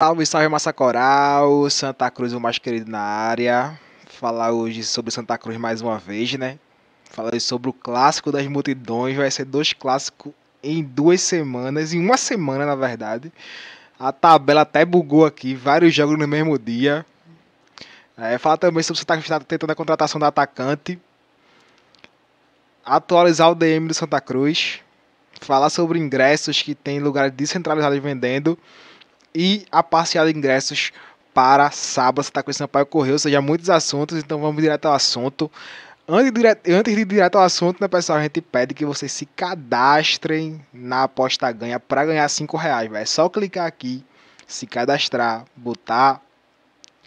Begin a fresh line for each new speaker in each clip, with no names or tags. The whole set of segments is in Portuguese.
Salve, salve Massa Coral, Santa Cruz o mais querido na área. Falar hoje sobre Santa Cruz mais uma vez, né? Falar sobre o clássico das multidões, vai ser dois clássicos em duas semanas, em uma semana na verdade. A tabela até bugou aqui, vários jogos no mesmo dia. É, falar também sobre o Santa Cruz tá tentando a contratação do atacante. Atualizar o DM do Santa Cruz. Falar sobre ingressos que tem lugares descentralizados vendendo e a parcial de ingressos para sábado. Você está com esse Sampaio Correio, ou seja, muitos assuntos, então vamos direto ao assunto. Antes de, direto, antes de ir direto ao assunto, né, pessoal, a gente pede que vocês se cadastrem na aposta ganha para ganhar 5 reais. Véio. É só clicar aqui, se cadastrar, botar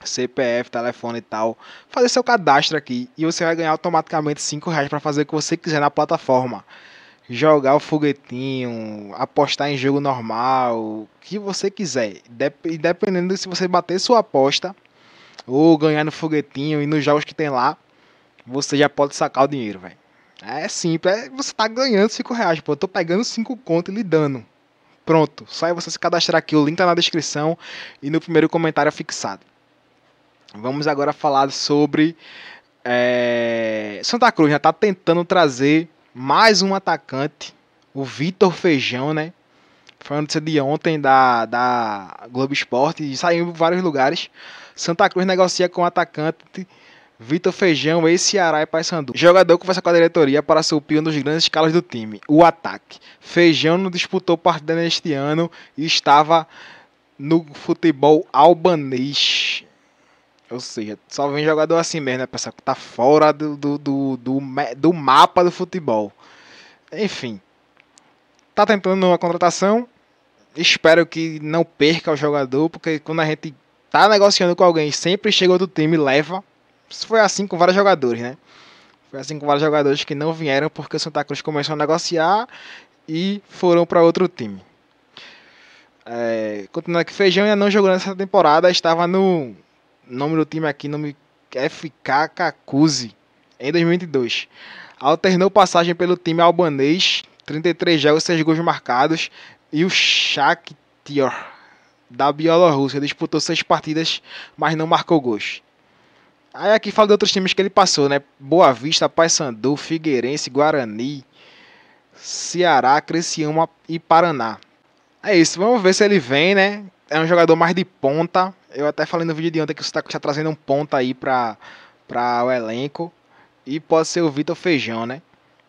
CPF, telefone e tal, fazer seu cadastro aqui e você vai ganhar automaticamente 5 reais para fazer o que você quiser na plataforma jogar o foguetinho, apostar em jogo normal, o que você quiser. E dependendo de se você bater sua aposta ou ganhar no foguetinho e nos jogos que tem lá, você já pode sacar o dinheiro, velho. É simples, é, você tá ganhando 5 reais, pô. Eu tô pegando 5 conto e lhe dando. Pronto, só é você se cadastrar aqui, o link tá na descrição e no primeiro comentário fixado. Vamos agora falar sobre. É... Santa Cruz já tá tentando trazer mais um atacante, o Vitor Feijão, né? Foi a notícia de ontem da, da Globo Esporte e saiu em vários lugares. Santa Cruz negocia com o atacante Vitor Feijão, ex-Ceará e Paysandu. Jogador conversa com a diretoria para suprir um dos grandes escalas do time, o ataque. Feijão não disputou partida neste ano e estava no futebol albanês. Ou seja, só vem jogador assim mesmo, né, pessoal? Que tá fora do, do, do, do, do mapa do futebol. Enfim. Tá tentando uma contratação. Espero que não perca o jogador, porque quando a gente tá negociando com alguém, sempre chega outro time e leva. Isso foi assim com vários jogadores, né? Foi assim com vários jogadores que não vieram porque o Santa Cruz começou a negociar e foram para outro time. É, continuando aqui, Feijão ainda não jogou nessa temporada, estava no nome do time aqui, nome FK Kakuzi, em 2022. Alternou passagem pelo time albanês, 33 jogos, 6 gols marcados, e o Shakhtar da Bielorrússia. Disputou 6 partidas, mas não marcou gols. Aí aqui fala de outros times que ele passou, né? Boa Vista, Paysandu, Figueirense, Guarani, Ceará, Criciúma e Paraná. É isso, vamos ver se ele vem, né? é um jogador mais de ponta. Eu até falei no vídeo de ontem que o está trazendo um ponta aí para o elenco. E pode ser o Vitor Feijão, né?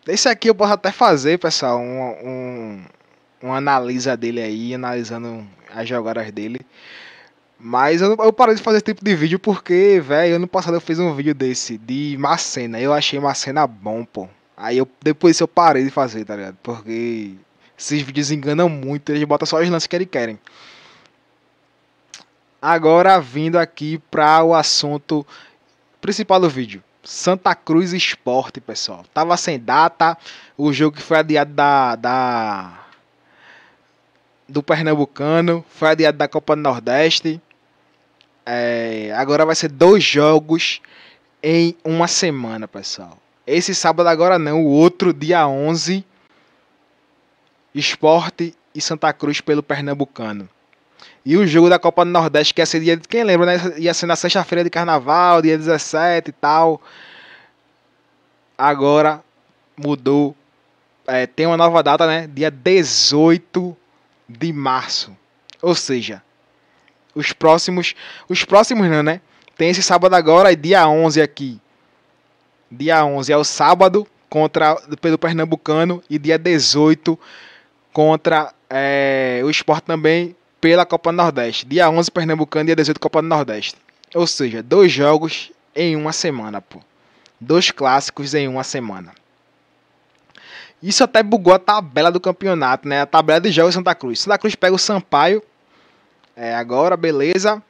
Esse aqui eu posso até fazer, pessoal, um, um, um analisa dele aí, analisando as jogadas dele. Mas eu, eu parei de fazer esse tipo de vídeo porque, velho, ano passado eu fiz um vídeo desse, de Macena. Eu achei Macena bom, pô. Aí eu, depois eu parei de fazer, tá ligado? Porque esses vídeos enganam muito, eles botam só os lances que eles querem agora vindo aqui para o assunto principal do vídeo. Santa Cruz Esporte, pessoal. Tava sem data, o jogo que foi adiado da, da do Pernambucano, foi adiado da Copa do Nordeste. É, agora vai ser dois jogos em uma semana, pessoal. Esse sábado agora não, o outro dia 11, Esporte e Santa Cruz pelo Pernambucano. E o jogo da Copa do Nordeste, que ia ser dia de quem lembra, né? Ia ser na sexta-feira de carnaval, dia 17 e tal. Agora mudou. É, tem uma nova data, né? Dia 18 de março. Ou seja, os próximos. Os próximos não, né? Tem esse sábado agora e dia 11 aqui. Dia 11 é o sábado contra pelo Pernambucano e dia 18 contra é, o Sport também pela Copa do Nordeste. Dia 11 Pernambucano, dia 18 Copa do Nordeste. Ou seja, dois jogos em uma semana, pô. Dois clássicos em uma semana. Isso até bugou a tabela do campeonato, né? A tabela de jogos Santa Cruz. Santa Cruz pega o Sampaio. É, agora, beleza.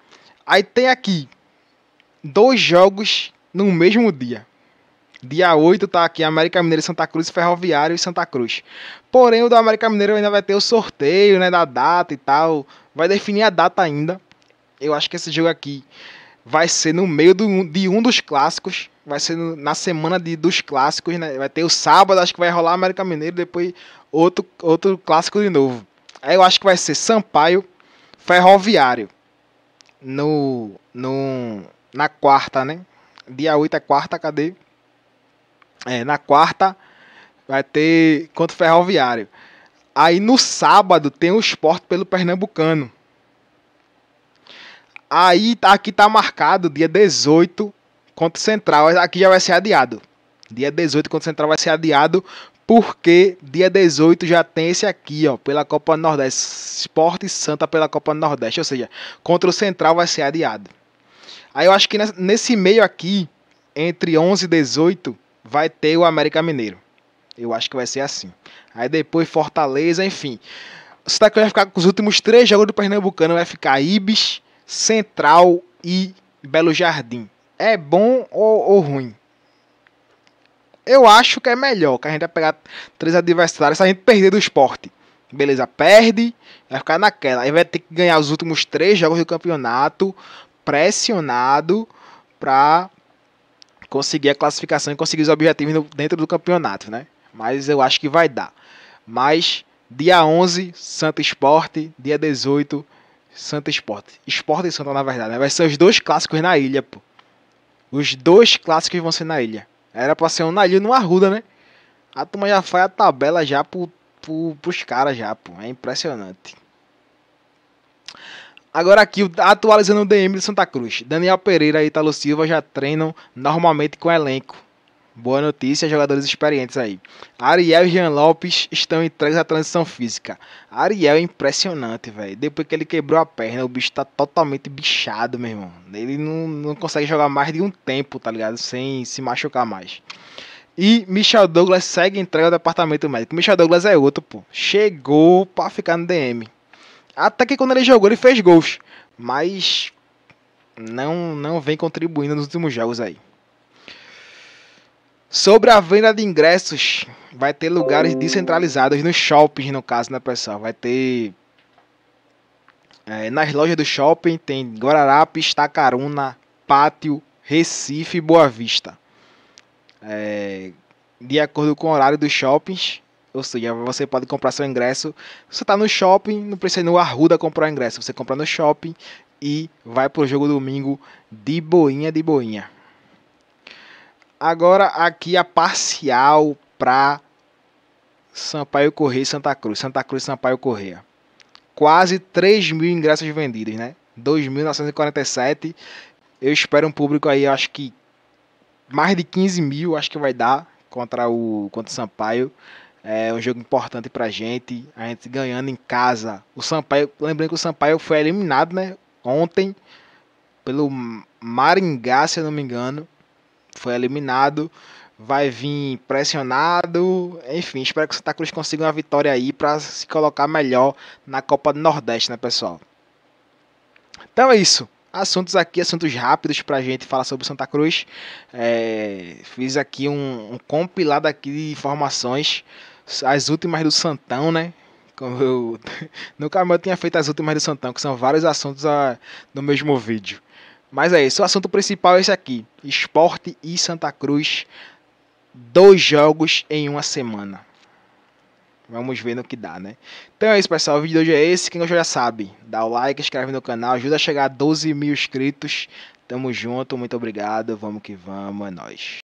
Aí tem aqui dois jogos no mesmo dia. Dia 8 tá aqui América Mineiro e Santa Cruz, Ferroviário e Santa Cruz. Porém, o do América Mineiro ainda vai ter o sorteio, né, da data e tal, Vai definir a data ainda. Eu acho que esse jogo aqui vai ser no meio do, de um dos clássicos. Vai ser no, na semana de, dos clássicos, né? Vai ter o sábado, acho que vai rolar América Mineiro, depois outro, outro clássico de novo. Aí eu acho que vai ser Sampaio Ferroviário. No, no, na quarta, né? Dia 8 é quarta, cadê? É, na quarta vai ter contra o Ferroviário. Aí no sábado tem o esporte pelo Pernambucano. Aí tá, aqui tá marcado dia 18 contra o Central. Aqui já vai ser adiado. Dia 18 contra o Central vai ser adiado. Porque dia 18 já tem esse aqui, ó, pela Copa Nordeste. Esporte Santa pela Copa Nordeste. Ou seja, contra o Central vai ser adiado. Aí eu acho que nesse meio aqui, entre 11 e 18, vai ter o América Mineiro. Eu acho que vai ser assim. Aí depois Fortaleza, enfim. O Santa vai ficar com os últimos três jogos do Pernambucano. Vai ficar Ibis, Central e Belo Jardim. É bom ou, ou ruim? Eu acho que é melhor, que a gente vai pegar três adversários se a gente perder do esporte. Beleza, perde, vai ficar naquela. Aí vai ter que ganhar os últimos três jogos do campeonato, pressionado, pra conseguir a classificação e conseguir os objetivos dentro do campeonato, né? mas eu acho que vai dar. Mas dia 11, Santa Esporte, dia 18, Santa Esporte. Esporte e Santa, na verdade, né? vai ser os dois clássicos na ilha, pô. Os dois clássicos vão ser na ilha. Era pra ser um na ilha e no Arruda, né? A turma já faz a tabela já pro, pro, pros caras já, pô. É impressionante. Agora aqui, atualizando o DM de Santa Cruz. Daniel Pereira e Italo Silva já treinam normalmente com o elenco. Boa notícia, jogadores experientes aí. Ariel e Jean Lopes estão entregues à transição física. Ariel é impressionante, velho. Depois que ele quebrou a perna, o bicho tá totalmente bichado, meu irmão. Ele não, não consegue jogar mais de um tempo, tá ligado? Sem se machucar mais. E Michel Douglas segue entrega ao departamento médico. Michel Douglas é outro, pô. Chegou pra ficar no DM. Até que quando ele jogou, ele fez gols. Mas não, não vem contribuindo nos últimos jogos aí. Sobre a venda de ingressos, vai ter lugares descentralizados nos shoppings, no caso, né, pessoal? Vai ter. É, nas lojas do shopping tem Guararapes, Tacaruna, Pátio, Recife e Boa Vista. É, de acordo com o horário dos shoppings, ou seja, você pode comprar seu ingresso. Você está no shopping, não precisa ir no Arruda comprar o ingresso. Você compra no shopping e vai pro jogo domingo de boinha de boinha. Agora aqui a parcial para Sampaio Correia e Santa Cruz. Santa Cruz e Sampaio Correia. Quase 3 mil ingressos vendidos, né? 2.947. Eu espero um público aí, acho que mais de 15 mil, acho que vai dar contra o contra o Sampaio. É um jogo importante pra gente. A gente ganhando em casa. O Sampaio, lembrando que o Sampaio foi eliminado, né? Ontem pelo Maringá, se eu não me engano foi eliminado, vai vir pressionado. Enfim, espero que o Santa Cruz consiga uma vitória aí para se colocar melhor na Copa do Nordeste, né, pessoal? Então é isso. Assuntos aqui, assuntos rápidos para a gente falar sobre Santa Cruz. É, fiz aqui um, um compilado aqui de informações, as últimas do Santão, né? Como eu, nunca mais eu tinha feito as últimas do Santão, que são vários assuntos a, ah, no mesmo vídeo. Mas é isso, o assunto principal é esse aqui: Esporte e Santa Cruz. Dois jogos em uma semana. Vamos ver no que dá, né? Então é isso, pessoal. O vídeo de hoje é esse. Quem gostou já sabe. Dá o like, inscreve no canal, ajuda a chegar a 12 mil inscritos. Tamo junto, muito obrigado. Vamos que vamos, é nóis.